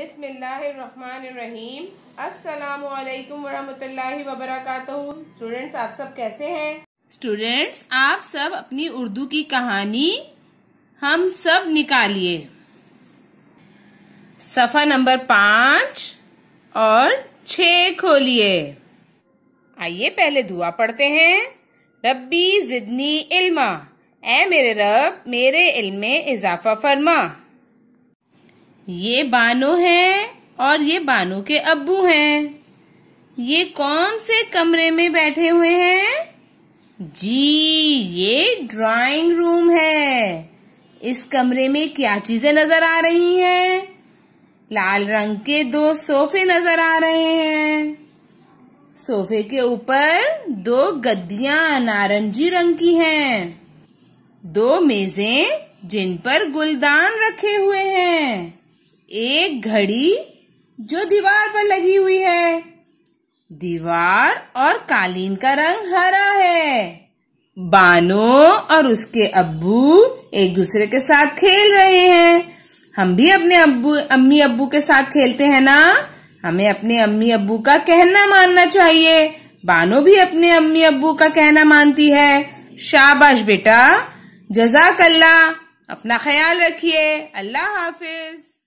बिसमीम अस्सलाम वरहमतुल्लाहि वबरकातुहू स्टूडेंट्स आप सब कैसे हैं स्टूडेंट्स आप सब अपनी उर्दू की कहानी हम सब निकालिए सफा नंबर पाँच और छ खोलिए आइए पहले दुआ पढ़ते हैं रब्बी जिदनी इल्मा ए मेरे रब मेरे इल्म में इजाफा फरमा ये बानो है और ये बानो के अब्बू हैं ये कौन से कमरे में बैठे हुए हैं जी ये ड्राइंग रूम है इस कमरे में क्या चीजें नजर आ रही हैं लाल रंग के दो सोफे नजर आ रहे हैं सोफे के ऊपर दो गद्दियां नारंगी रंग की हैं दो मेजें जिन पर गुलदान रखे हुए हैं एक घड़ी जो दीवार पर लगी हुई है दीवार और कालीन का रंग हरा है बानो और उसके अब्बू एक दूसरे के साथ खेल रहे हैं हम भी अपने अब्बू अम्मी अब्बू के साथ खेलते हैं ना हमें अपने अम्मी अब्बू का कहना मानना चाहिए बानो भी अपने अम्मी अब्बू का कहना मानती है शाबाश बेटा जजाकल्ला अपना ख्याल रखिए अल्लाह हाफिज